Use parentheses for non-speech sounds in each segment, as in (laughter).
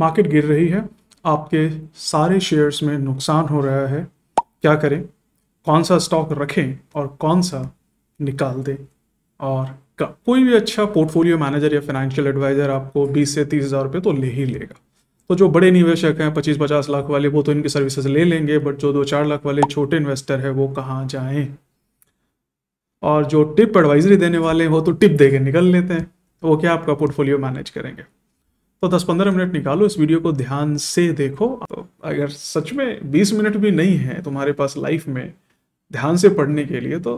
market गिर रही है आपके सारे शेयर्स में नुकसान हो रहा है क्या करें कौन सा स्टॉक रखें और कौन सा निकाल दें और कोई भी अच्छा पोर्टफोलियो मैनेजर या फाइनेंशियल एडवाइज़र आपको 20 से तीस हज़ार रुपये तो ले ही लेगा तो जो बड़े निवेशक हैं पच्चीस पचास लाख वाले वो तो इनकी सर्विसेज ले लेंगे बट जो दो चार लाख वाले छोटे इन्वेस्टर है वो कहाँ जाएँ और जो टिप एडवाइजरी देने वाले वो तो टिप दे के निकल लेते हैं तो वो क्या आपका पोर्टफोलियो मैनेज करेंगे तो 10-15 मिनट निकालो इस वीडियो को ध्यान से देखो तो अगर सच में 20 मिनट भी नहीं है तुम्हारे पास लाइफ में ध्यान से पढ़ने के लिए तो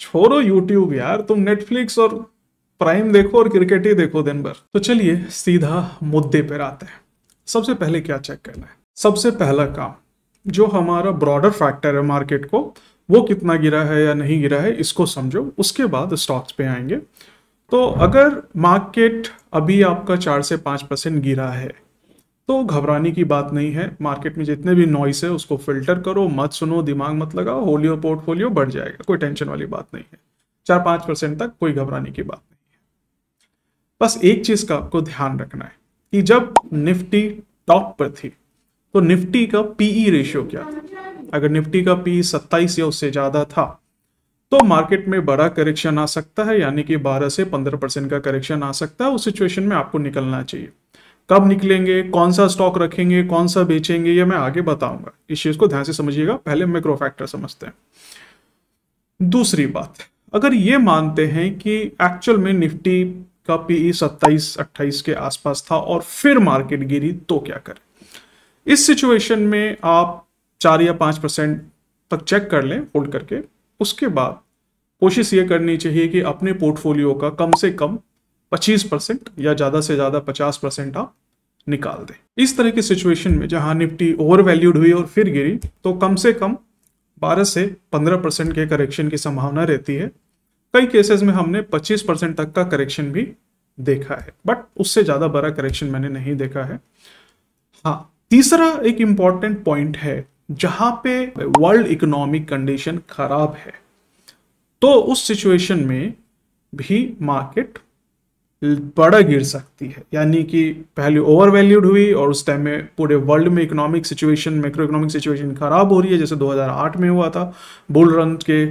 छोड़ो यूट्यूब यार तुम नेटफ्लिक्स और प्राइम देखो और क्रिकेट ही देखो दिन भर तो चलिए सीधा मुद्दे पर आते हैं सबसे पहले क्या चेक करना है सबसे पहला काम जो हमारा ब्रॉडर फैक्टर है मार्केट को वो कितना गिरा है या नहीं गिरा है इसको समझो उसके बाद स्टॉक्स पे आएंगे तो अगर मार्केट अभी आपका चार से पाँच परसेंट गिरा है तो घबराने की बात नहीं है मार्केट में जितने भी नॉइस है उसको फिल्टर करो मत सुनो दिमाग मत लगाओ होलियो पोर्टफोलियो बढ़ जाएगा कोई टेंशन वाली बात नहीं है चार पाँच परसेंट तक कोई घबराने की बात नहीं है बस एक चीज़ का आपको ध्यान रखना है कि जब निफ्टी टॉप पर थी तो निफ्टी का पीई रेशियो e क्या था अगर निफ्टी का पी e सत्ताईस या उससे ज़्यादा था तो मार्केट में बड़ा करेक्शन आ सकता है यानी कि 12 से 15 परसेंट का करेक्शन आ सकता है उस सिचुएशन में आपको निकलना चाहिए कब निकलेंगे कौन सा स्टॉक रखेंगे कौन सा बेचेंगे ये मैं आगे बताऊंगा इस चीज को ध्यान से समझिएगा पहले मैक्रो फैक्टर समझते हैं दूसरी बात अगर ये मानते हैं कि एक्चुअल में निफ्टी का पीई e सत्ताईस अट्ठाईस के आसपास था और फिर मार्केट गिरी तो क्या करें इस सिचुएशन में आप चार या पांच परसेंट तक चेक कर लें होल्ड करके उसके बाद कोशिश ये करनी चाहिए कि अपने पोर्टफोलियो का कम से कम 25 परसेंट या ज़्यादा से ज़्यादा 50 परसेंट आप निकाल दें इस तरह की सिचुएशन में जहां निफ्टी ओवर वैल्यूड हुई और फिर गिरी तो कम से कम 12 से 15 परसेंट के करेक्शन की संभावना रहती है कई केसेस में हमने 25 परसेंट तक का करेक्शन भी देखा है बट उससे ज़्यादा बड़ा करेक्शन मैंने नहीं देखा है हाँ तीसरा एक इंपॉर्टेंट पॉइंट है जहां पे वर्ल्ड इकोनॉमिक कंडीशन खराब है तो उस सिचुएशन में भी मार्केट बड़ा गिर सकती है यानी कि पहले ओवर वैल्यूड हुई और उस टाइम में पूरे वर्ल्ड में economic situation micro economic situation खराब हो रही है जैसे 2008 में हुआ था बुल रन के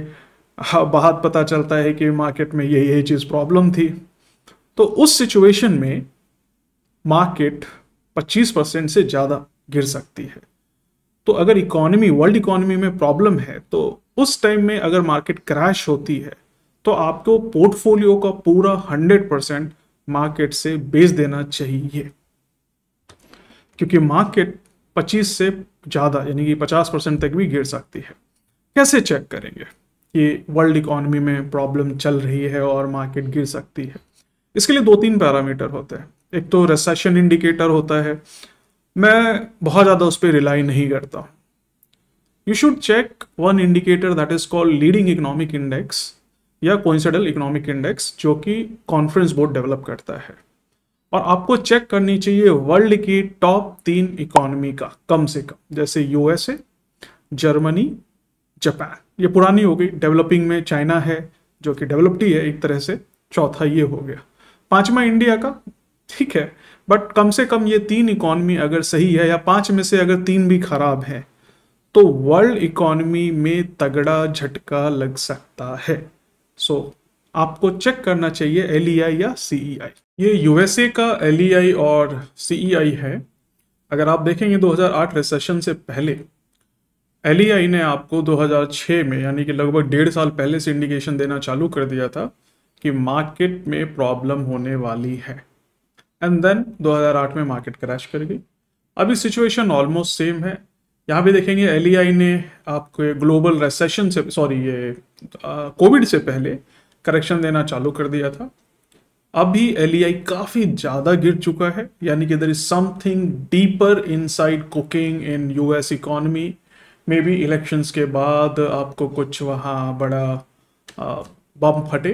बाद पता चलता है कि मार्केट में यही यही चीज़ प्रॉब्लम थी तो उस सिचुएशन में मार्केट 25 परसेंट से ज़्यादा गिर सकती है तो अगर इकोनॉमी वर्ल्ड इकोनॉमी में प्रॉब्लम है तो उस टाइम में अगर मार्केट क्रैश होती है तो आपको पोर्टफोलियो का पूरा हंड्रेड परसेंट मार्केट से बेच देना चाहिए क्योंकि मार्केट 25 से ज़्यादा यानी कि 50 परसेंट तक भी गिर सकती है कैसे चेक करेंगे कि वर्ल्ड इकोनॉमी में प्रॉब्लम चल रही है और मार्केट गिर सकती है इसके लिए दो तीन पैरामीटर होते हैं एक तो रिसेशन इंडिकेटर होता है मैं बहुत ज़्यादा उस पर रिलाई नहीं करता you should check one indicator that is called leading economic index या कोइंसिडल इकोनॉमिक इंडेक्स जो कि कॉन्फ्रेंस बोर्ड डेवलप करता है और आपको चेक करनी चाहिए वर्ल्ड की टॉप तीन इकोनॉमी का कम से कम जैसे यूएसए जर्मनी जापान ये पुरानी हो गई डेवलपिंग में चाइना है जो कि डेवलप्ड ही है एक तरह से चौथा ये हो गया पांचवा इंडिया का ठीक है बट कम से कम ये तीन इकोनॉमी अगर सही है या पांच में से अगर तीन भी खराब है तो वर्ल्ड इकोनॉमी में तगड़ा झटका लग सकता है सो so, आपको चेक करना चाहिए एल e या सी e ये यूएसए का एल e और सी है अगर आप देखेंगे 2008 रिसेशन से पहले एल ने आपको 2006 में यानी कि लगभग डेढ़ साल पहले से इंडिकेशन देना चालू कर दिया था कि मार्केट में प्रॉब्लम होने वाली है एंड देन 2008 में मार्केट क्रैश कर गई अभी सिचुएशन ऑलमोस्ट सेम है यहाँ भी देखेंगे एल e ने आपको ग्लोबल रेसेशन से सॉरी ये कोविड से पहले करेक्शन देना चालू कर दिया था अभी एल e काफ़ी ज़्यादा गिर चुका है यानी कि there is something deeper side cooking in US economy maybe elections के बाद आपको कुछ वहाँ बड़ा बम फटे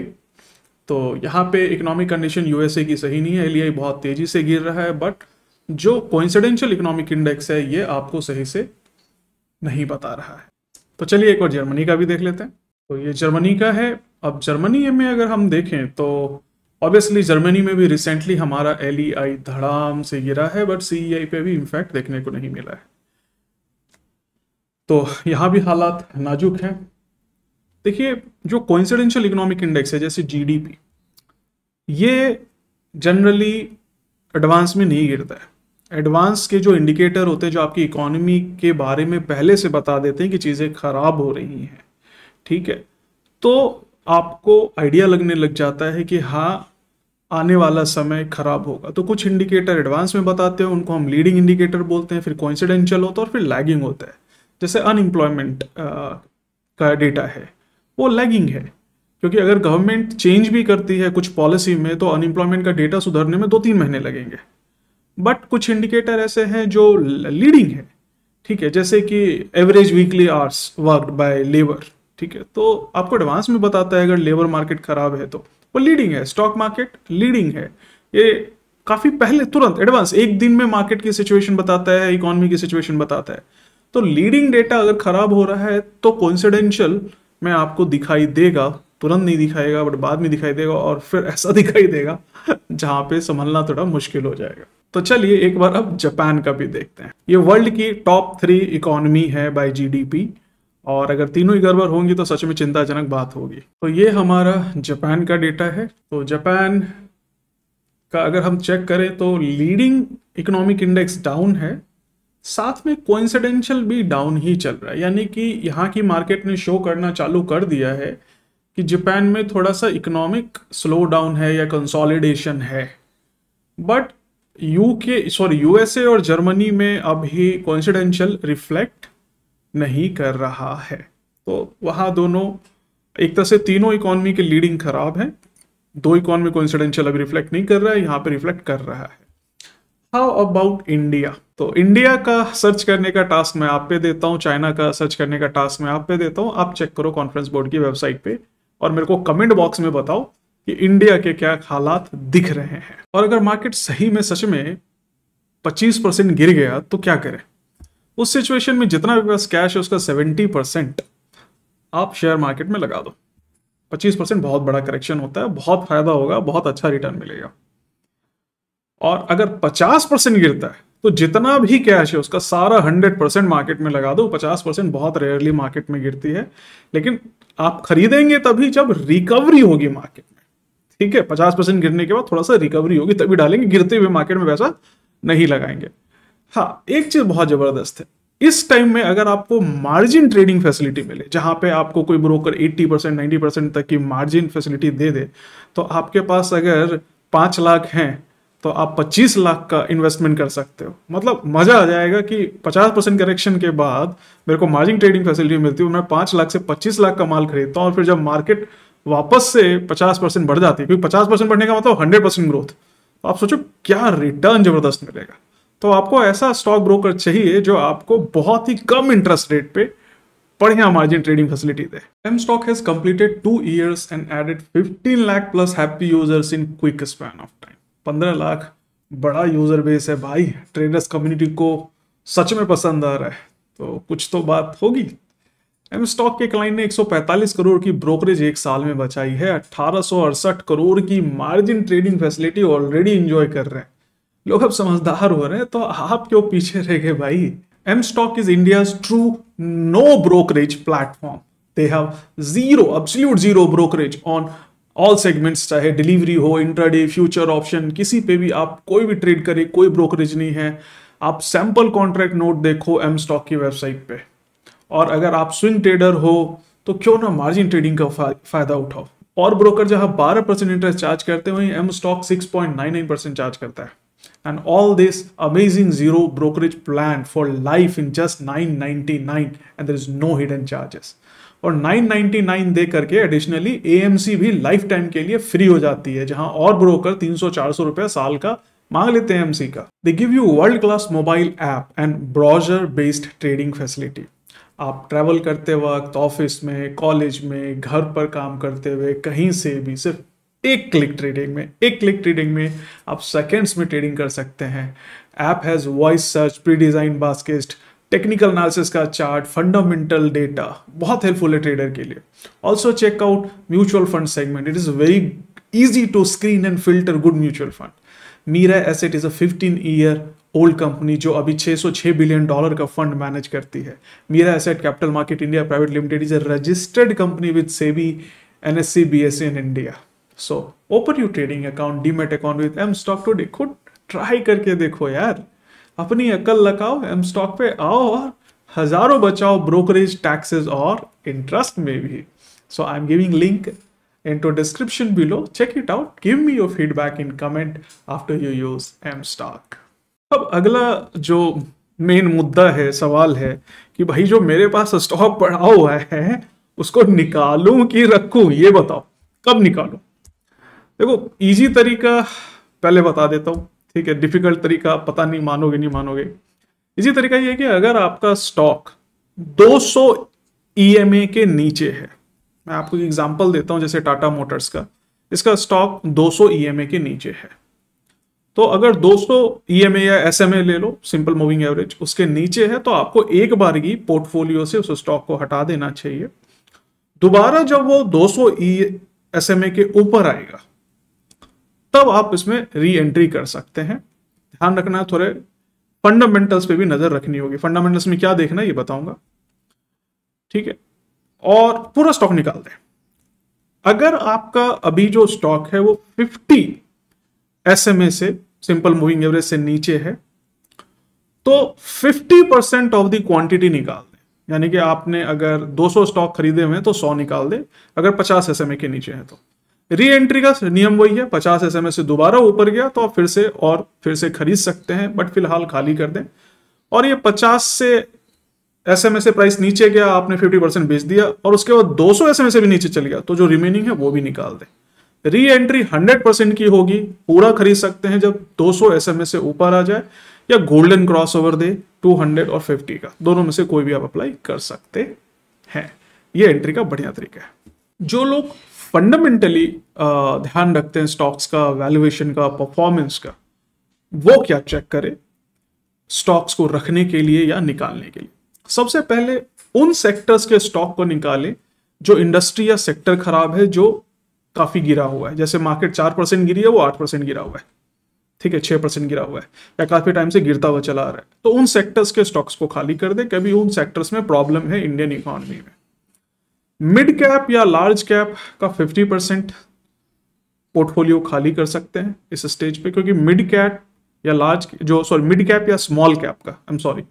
तो यहाँ पे इकोनॉमिक कंडीशन यूएसए की सही नहीं है एलिया e बहुत तेज़ी से गिर रहा है बट जो कोइंसिडेंशियल इकोनॉमिक इंडेक्स है ये आपको सही से नहीं बता रहा है तो चलिए एक बार जर्मनी का भी देख लेते हैं तो ये जर्मनी का है अब जर्मनी में अगर हम देखें तो ऑब्वियसली जर्मनी में भी रिसेंटली हमारा एल e धड़ाम से गिरा है बट सी e पे भी इनफैक्ट देखने को नहीं मिला है तो यहाँ भी हालात नाजुक हैं देखिए जो कोइंसिडेंशियल इकोनॉमिक इंडेक्स है जैसे जीडीपी ये जनरली एडवांस में नहीं गिरता है एडवांस के जो इंडिकेटर होते हैं जो आपकी इकोनॉमी के बारे में पहले से बता देते हैं कि चीज़ें खराब हो रही हैं ठीक है तो आपको आइडिया लगने लग जाता है कि हाँ आने वाला समय खराब होगा तो कुछ इंडिकेटर एडवांस में बताते हैं उनको हम लीडिंग इंडिकेटर बोलते हैं फिर कोइंसिडेंशियल होता है और फिर लैगिंग होता है जैसे अनएम्प्लॉयमेंट का डेटा है वो लैगिंग है क्योंकि अगर गवर्नमेंट चेंज भी करती है कुछ पॉलिसी में तो अनएम्प्लॉयमेंट का डेटा सुधरने में दो तीन महीने लगेंगे बट कुछ इंडिकेटर ऐसे हैं जो लीडिंग है ठीक है जैसे कि average weekly hours work by labour ठीक है तो आपको एडवांस में बताता है अगर लेबर मार्केट खराब है तो वो लीडिंग है स्टॉक मार्केट लीडिंग है ये काफ़ी पहले तुरंत एडवांस एक दिन में मार्केट की सिचुएशन बताता है इकोनॉमी की सिचुएशन बताता है तो लीडिंग डेटा अगर खराब हो रहा है तो कॉन्सिडेंशियल में आपको दिखाई देगा तुरंत नहीं दिखाएगा बट बाद में दिखाई देगा और फिर (laughs) ऐसा दिखाई देगा जहाँ पे संभलना थोड़ा मुश्किल हो जाएगा तो चलिए एक बार अब जापान का भी देखते हैं ये वर्ल्ड की टॉप थ्री इकोनॉमी है बाय जीडीपी और अगर तीनों ही गड़बड़ होंगी तो सच में चिंताजनक बात होगी तो ये हमारा जापान का डेटा है तो जापान का अगर हम चेक करें तो लीडिंग इकोनॉमिक इंडेक्स डाउन है साथ में कोइंसिडेंशियल भी डाउन ही चल रहा है यानी कि यहाँ की मार्केट ने शो करना चालू कर दिया है कि जापान में थोड़ा सा इकोनॉमिक स्लो डाउन है या कंसोलिडेशन है but U K sorry USA और जर्मनी में अभी कोइंसिडेंशियल रिफ्लेक्ट नहीं कर रहा है तो वहाँ दोनों एक तरह से तीनों इकोनॉमी के लीडिंग खराब है दो इकोनॉमी कोइंसिडेंशियल अभी रिफ्लेक्ट नहीं कर रहा है यहाँ पर रिफ्लेक्ट कर रहा है हाउ अबाउट इंडिया तो इंडिया का सर्च करने का टास्क मैं आप पे देता हूँ चाइना का सर्च करने का टास्क मैं आप पे देता हूँ आप चेक करो कॉन्फ्रेंस बोर्ड की वेबसाइट पे और मेरे को कमेंट बॉक्स में बताओ कि इंडिया के क्या हालात दिख रहे हैं और अगर मार्केट सही में सच में 25 परसेंट गिर गया तो क्या करें उस सिचुएशन में जितना भी पास कैश है उसका 70 परसेंट आप शेयर मार्केट में लगा दो 25 परसेंट बहुत बड़ा करेक्शन होता है बहुत फायदा होगा बहुत अच्छा रिटर्न मिलेगा और अगर 50 परसेंट गिरता है तो जितना भी कैश है उसका सारा हंड्रेड परसेंट मार्केट में लगा दो पचास परसेंट बहुत रेयरली मार्केट में गिरती है लेकिन आप खरीदेंगे तभी जब रिकवरी होगी मार्केट में ठीक है पचास परसेंट गिरने के बाद थोड़ा सा रिकवरी होगी तभी डालेंगे गिरते हुए मार्केट में पैसा नहीं लगाएंगे हाँ एक चीज बहुत जबरदस्त है इस टाइम में अगर आपको मार्जिन ट्रेडिंग फैसिलिटी मिले जहां पे आपको कोई ब्रोकर 80 परसेंट नाइन्टी परसेंट तक की मार्जिन फैसिलिटी दे दे तो आपके पास अगर पांच लाख हैं तो आप 25 लाख का इन्वेस्टमेंट कर सकते हो मतलब मजा आ जाएगा कि 50 परसेंट करेक्शन के बाद मेरे को मार्जिन ट्रेडिंग फैसिलिटी मिलती है मैं पांच लाख से पच्चीस लाख का माल खरीदता हूँ और फिर जब मार्केट वापस से पचास परसेंट बढ़ जाती है पचास परसेंट बढ़ने का मतलब हंड्रेड परसेंट ग्रोथ तो आप सोचो क्या रिटर्न जबरदस्त मिलेगा तो आपको ऐसा स्टॉक ब्रोकर चाहिए जो आपको बहुत ही कम इंटरेस्ट रेट पे बढ़िया मार्जिन ट्रेडिंग फैसिलिटी दे mStock has completed two years and added 15 lakh plus happy users in quick span of पंद्रह लाख बड़ा यूज़र बेस है भाई ट्रेडर्स कम्युनिटी को सच में पसंद आ रहा है तो कुछ तो बात होगी एम स्टॉक के क्लाइंट ने 145 करोड़ की ब्रोकरेज एक साल में बचाई है अठारह करोड़ की margin trading facility already enjoy कर रहे हैं लोग अब समझदार हो रहे हैं तो आप क्यों पीछे रह गए भाई mStock is India true no brokerage platform they have zero zero brokerage on all segments चाहे डिलीवरी हो इंट्राडे फ्यूचर ऑप्शन किसी पे भी आप कोई भी ट्रेड करें कोई ब्रोकरेज नहीं है आप सैंपल कॉन्ट्रैक्ट नोट देखो एम स्टॉक की वेबसाइट पे और अगर आप स्विंग ट्रेडर हो तो क्यों ना मार्जिन ट्रेडिंग का फायदा उठाओ और ब्रोकर जहां 12 परसेंट इंटरेस्ट चार्ज करते हैं वहीं एम स्टॉक 6.99 परसेंट चार्ज करता है and all this amazing zero brokerage plan for life in just nine and there is no hidden charges और 999 दे करके एडिशनली एएमसी भी लाइफ टाइम के लिए फ्री हो जाती है जहां और ब्रोकर 300-400 रुपए साल का मांग लेते हैं एमसी का they give you world class mobile app and browser based trading facility आप ट्रैवल करते वक्त ऑफिस में कॉलेज में घर पर काम करते हुए कहीं से भी सिर्फ एक क्लिक ट्रेडिंग में एक क्लिक ट्रेडिंग में आप सेकेंड्स में ट्रेडिंग कर सकते हैं app has voice search pre design baskets technical analysis का चार्ट फंडामेंटल डेटा बहुत हेल्पफुल है ट्रेडर के लिए also checkout mutual fund segment it is very easy to screen and filter good mutual fund Mirae asset is a fifteen year old company जो अभी 606 billion dollar का fund manage करती है Mirae asset capital market India private limited is a registered company with SEBI N S C B S in India so open you trading account demat account with mStock today खुद try करके देखो यार अपनी अक्ल लगाओ M stock पे आओ और हजारों बचाओ ब्रोकरेज टैक्सेस और इंटरेस्ट में भी so I am giving link in to description below check it out give me your feedback in comment after you use mStock अब अगला जो मेन मुद्दा है सवाल है कि भाई जो मेरे पास स्टॉक पड़ा हुआ है उसको निकालूं कि रखूं ये बताओ कब निकालूं देखो इजी तरीका पहले बता देता हूं ठीक है डिफिकल्ट तरीका पता नहीं मानोगे नहीं मानोगे इसी तरीका ये कि अगर आपका स्टॉक 200 सौ e के नीचे है मैं आपको एग्जांपल देता हूं जैसे टाटा मोटर्स का इसका स्टॉक 200 सौ e के नीचे है तो अगर 200 सौ e या एस ले लो सिंपल मूविंग एवरेज उसके नीचे है तो आपको एक बार की पोर्टफोलियो से उस स्टॉक को हटा देना चाहिए दोबारा जब वो 200 सौ के ऊपर आएगा तब आप इसमें री एंट्री कर सकते हैं ध्यान रखना है थोड़े फंडामेंटल्स पे भी नज़र रखनी होगी फंडामेंटल्स में क्या देखना है ये बताऊंगा ठीक है और पूरा स्टॉक निकाल दें अगर आपका अभी जो स्टॉक है वो 50 एसएमए से सिंपल मूविंग एवरेज से नीचे है तो 50 परसेंट ऑफ द क्वांटिटी निकाल दें यानी कि आपने अगर 200 स्टॉक खरीदे हुए हैं तो 100 निकाल दें अगर 50 एसएमए के नीचे है तो री एंट्री का नियम वही है पचास एस से दोबारा ऊपर गया तो आप फिर से और फिर से खरीद सकते हैं बट फिलहाल खाली कर दें और ये पचास से एस एम से प्राइस नीचे गया आपने फिफ्टी परसेंट बेच दिया और उसके बाद दो सौ एस से भी नीचे चल गया तो जो रिमेनिंग है वो भी निकाल दें री एंट्री हंड्रेड परसेंट की होगी पूरा खरीद सकते हैं जब दो सौ एस से ऊपर आ जाए या golden crossover the two hundred और फिफ्टी का दोनों में से कोई भी आप अप्लाई कर सकते हैं ये एंट्री का बढ़िया तरीका है जो लोग फंडामेंटली uh, ध्यान रखते हैं स्टॉक्स का वैल्यूएशन का परफॉर्मेंस का वो क्या चेक करें स्टॉक्स को रखने के लिए या निकालने के लिए सबसे पहले उन सेक्टर्स के स्टॉक को निकालें जो इंडस्ट्री या सेक्टर खराब है जो काफ़ी गिरा हुआ है जैसे मार्केट चार परसेंट गिरी है वो आठ परसेंट गिरा हुआ है ठीक है छह परसेंट गिरा हुआ है या काफ़ी टाइम से गिरता हुआ चला रहा है तो उन सेक्टर्स के स्टॉक्स को खाली कर दें कभी उन सेक्टर्स में प्रॉब्लम है इंडियन इकोनॉमी में मिड कैप या लार्ज कैप का 50 परसेंट पोर्टफोलियो खाली कर सकते हैं इस स्टेज पे क्योंकि मिड कैप या लार्ज जो सॉरी मिड कैप या स्मॉल कैप का I am sorry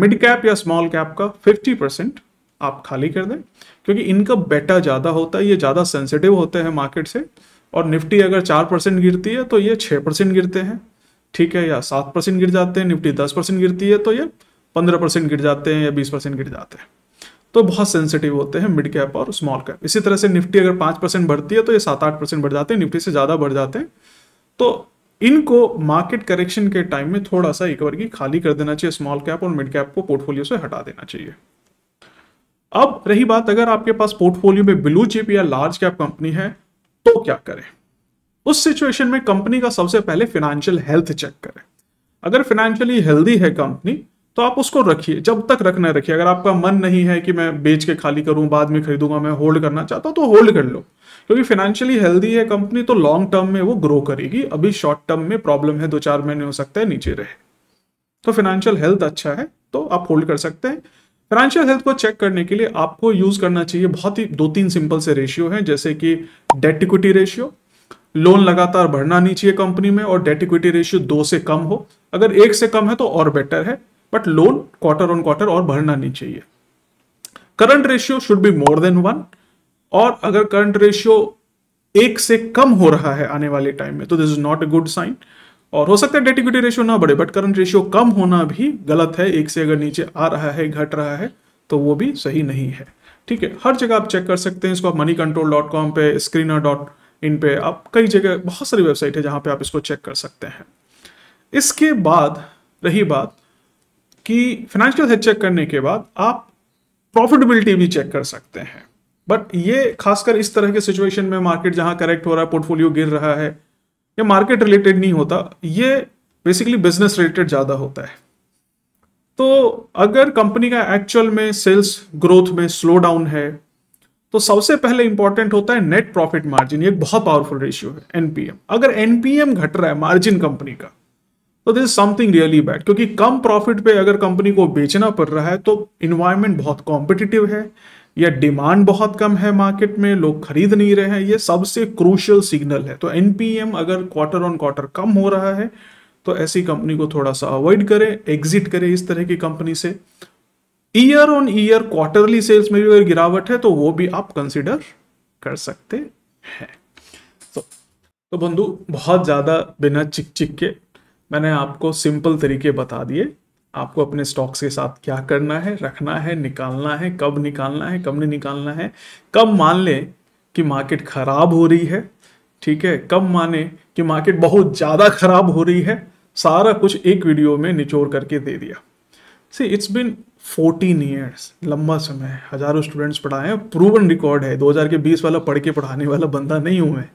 mid cap या स्मॉल कैप का 50 परसेंट आप खाली कर दें क्योंकि इनका बेटा ज़्यादा होता है ये ज़्यादा सेंसिटिव होते हैं मार्केट से और निफ्टी अगर चार परसेंट गिरती है तो ये छह परसेंट गिरते हैं ठीक है या सात परसेंट गिर जाते हैं निफ्टी दस परसेंट गिरती है तो ये पंद्रह परसेंट गिर जाते हैं या बीस परसेंट गिर जाते हैं तो बहुत सेंसिटिव होते हैं मिड कैप और स्मॉल कैप इसी तरह से निफ्टी अगर पांच परसेंट बढ़ती है तो ये सात आठ परसेंट बढ़ जाते हैं निफ्टी से ज़्यादा बढ़ जाते हैं तो इनको मार्केट करेक्शन के टाइम में थोड़ा सा एक बार की खाली कर देना चाहिए स्मॉल कैप और मिड कैप को पोर्टफोलियो से हटा देना चाहिए अब रही बात अगर आपके पास पोर्टफोलियो में ब्लू चिप या लार्ज कैप कंपनी है तो क्या करें उस सिचुएशन में कंपनी का सबसे पहले फाइनेंशियल हेल्थ चेक करें अगर फाइनेंशियली हेल्दी है कंपनी तो आप उसको रखिए जब तक रखना रखिए अगर आपका मन नहीं है कि मैं बेच के खाली करूं बाद में खरीदूंगा मैं होल्ड करना चाहता हूं तो होल्ड कर लो क्योंकि फाइनेंशियली हेल्दी है कंपनी तो लॉन्ग टर्म में वो ग्रो करेगी अभी शॉर्ट टर्म में प्रॉब्लम है दो चार महीने हो सकता है नीचे रहे तो फाइनेंशियल हेल्थ अच्छा है तो आप होल्ड कर सकते हैं फाइनेंशियल हेल्थ को चेक करने के लिए आपको यूज करना चाहिए बहुत ही दो तीन सिंपल से रेशियो है जैसे कि डेट इक्विटी रेशियो लोन लगातार बढ़ना नहीं चाहिए कंपनी में और डेट इक्विटी रेशियो दो से कम हो अगर एक से कम है तो और बेटर है but loan quarter on quarter और बढ़ना नहीं चाहिए current ratio should be more than one और अगर करंट रेशियो एक से कम हो रहा है आने वाले टाइम में तो this is not a good sign और हो सकता है डेट इक्विटी रेशियो ना बढ़े बट करंट रेशियो कम होना भी गलत है एक से अगर नीचे आ रहा है घट रहा है तो वो भी सही नहीं है ठीक है हर जगह आप चेक कर सकते हैं इसको आप मनी कंट्रोल डॉट कॉम पे स्क्रीनर डॉट इन पे आप कई जगह बहुत सारी वेबसाइट है जहां पे आप इसको चेक कर सकते हैं इसके बाद रही बात कि फाइनेंशियल हेल्थ चेक करने के बाद आप प्रॉफिटेबिलिटी भी चेक कर सकते हैं बट ये खासकर इस तरह के सिचुएशन में मार्केट जहां करेक्ट हो रहा है पोर्टफोलियो गिर रहा है या मार्केट रिलेटेड नहीं होता ये बेसिकली बिजनेस रिलेटेड ज़्यादा होता है तो अगर कंपनी का एक्चुअल में सेल्स ग्रोथ में स्लो डाउन है तो सबसे पहले इंपॉर्टेंट होता है नेट प्रॉफिट मार्जिन ये एक बहुत पावरफुल रेशियो है एनपीएम अगर एनपीएम घट रहा है मार्जिन कंपनी का तो दिस समथिंग रियली बैड क्योंकि कम प्रॉफिट पे अगर कंपनी को बेचना पड़ रहा है तो इन्वायरमेंट बहुत कॉम्पिटिटिव है या डिमांड बहुत कम है मार्केट में लोग खरीद नहीं रहे हैं ये सबसे क्रूशल सिग्नल है तो एनपीएम अगर क्वार्टर ऑन क्वार्टर कम हो रहा है तो ऐसी कंपनी को थोड़ा सा अवॉइड करें एग्जिट करें इस तरह की कंपनी से year on year quarterly sales में भी अगर गिरावट है तो वो भी आप कंसिडर कर सकते हैं तो, तो बंधु बहुत ज़्यादा बिना चिक चिक के मैंने आपको सिंपल तरीके बता दिए आपको अपने स्टॉक्स के साथ क्या करना है रखना है निकालना है कब निकालना है कब नहीं निकालना है कब मान लें कि मार्केट खराब हो रही है ठीक है कब माने कि मार्केट बहुत ज़्यादा खराब हो रही है सारा कुछ एक वीडियो में निचोड़ करके दे दिया see it's been fourteen years लंबा समय हज़ारों स्टूडेंट्स पढ़ाए हैं प्रूवन रिकॉर्ड है 2020 वाला पढ़ के पढ़ाने वाला बंदा नहीं हुआ मैं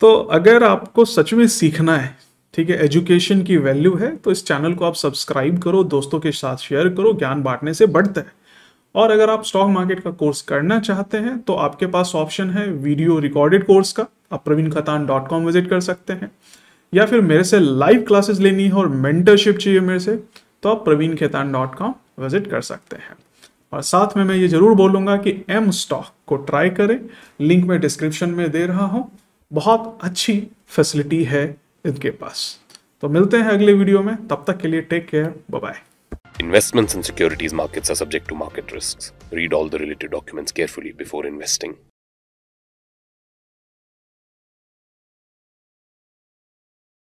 तो अगर आपको सच में सीखना है ठीक है एजुकेशन की वैल्यू है तो इस चैनल को आप सब्सक्राइब करो दोस्तों के साथ शेयर करो ज्ञान बांटने से बढ़ता है और अगर आप स्टॉक मार्केट का कोर्स करना चाहते हैं तो आपके पास ऑप्शन है वीडियो रिकॉर्डेड कोर्स का आप Praveen Khetan dot com visit कर सकते हैं या फिर मेरे से लाइव क्लासेस लेनी है और मेंटरशिप चाहिए मेरे से तो आप Praveen Khetan dot com visit कर सकते हैं और साथ में मैं ये जरूर बोलूँगा कि एम स्टॉक को ट्राई करें लिंक मैं डिस्क्रिप्शन में दे रहा हूँ बहुत अच्छी फैसिलिटी है इनके पास तो मिलते हैं अगले वीडियो में तब तक के लिए take care bye bye investments in securities markets are subject to market risk read all the related documents carefully before investing